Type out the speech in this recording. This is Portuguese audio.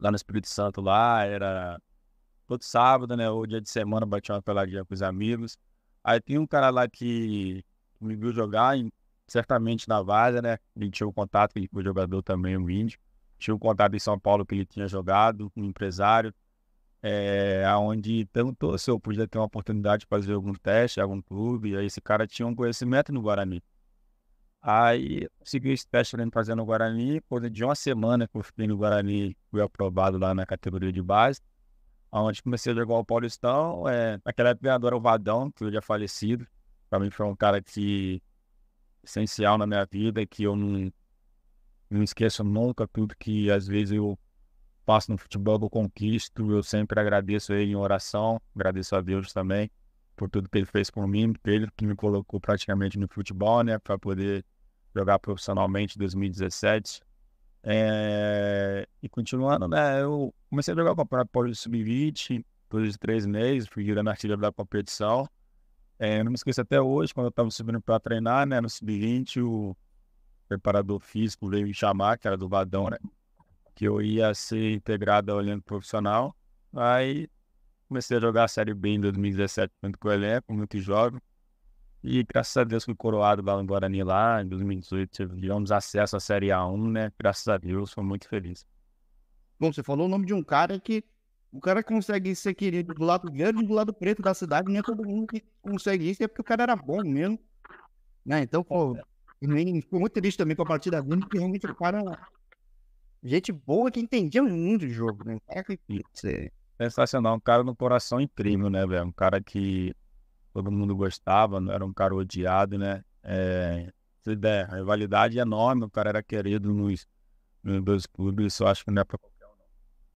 lá no Espírito Santo, lá era todo sábado, né? Ou dia de semana, batia uma peladinha com os amigos. Aí tinha um cara lá que me viu jogar, certamente na Vaza, né? Ele tinha um contato com o jogador também, o um índio. Tinha um contato em São Paulo que ele tinha jogado, um empresário, é, aonde perguntou se eu podia ter uma oportunidade de fazer algum teste, algum clube. E aí esse cara tinha um conhecimento no Guarani. Aí segui o specialing fazer no Guarani, coisa de uma semana que eu fiquei no Guarani, fui aprovado lá na categoria de base, onde comecei a jogar o Paulistão. É, naquela época eu era o Vadão, que eu já é falecido. Para mim foi um cara que essencial na minha vida, que eu não, não esqueço nunca tudo que às vezes eu passo no futebol, eu conquisto, eu sempre agradeço ele em oração, agradeço a Deus também por tudo que ele fez por mim, Pedro que me colocou praticamente no futebol, né, para poder jogar profissionalmente em 2017. É... Eh, e continuando, né, eu comecei a jogar o Campeonato Paulista Sub-20, depois de três meses, fui girando a artilheiro da competição. É, não me esqueço até hoje, quando eu estava subindo para treinar, né, no Sub-20, o preparador físico veio me chamar, que era do Vadão, né, que eu ia ser integrado ao elenco profissional. Aí Comecei a jogar a Série B em 2017 junto com o elenco, muito jovem. E graças a Deus fui coroado em Guarani lá em 2018. Tivemos acesso à Série A1, né? Graças a Deus, fui muito feliz. Bom, você falou o nome de um cara que o cara consegue ser querido do lado verde e do lado preto da cidade, nem é todo mundo que consegue isso, é porque o cara era bom mesmo. Né? Então, pô, nem, ficou muito triste também com a partida dele, porque realmente o cara. Gente boa que entendia muito o jogo, né? É que... Sensacional, um cara no coração incrível, né, velho? Um cara que todo mundo gostava, não era um cara odiado, né? É, essa a rivalidade é enorme, o cara era querido nos, nos dois clubes, isso eu acho que não é pra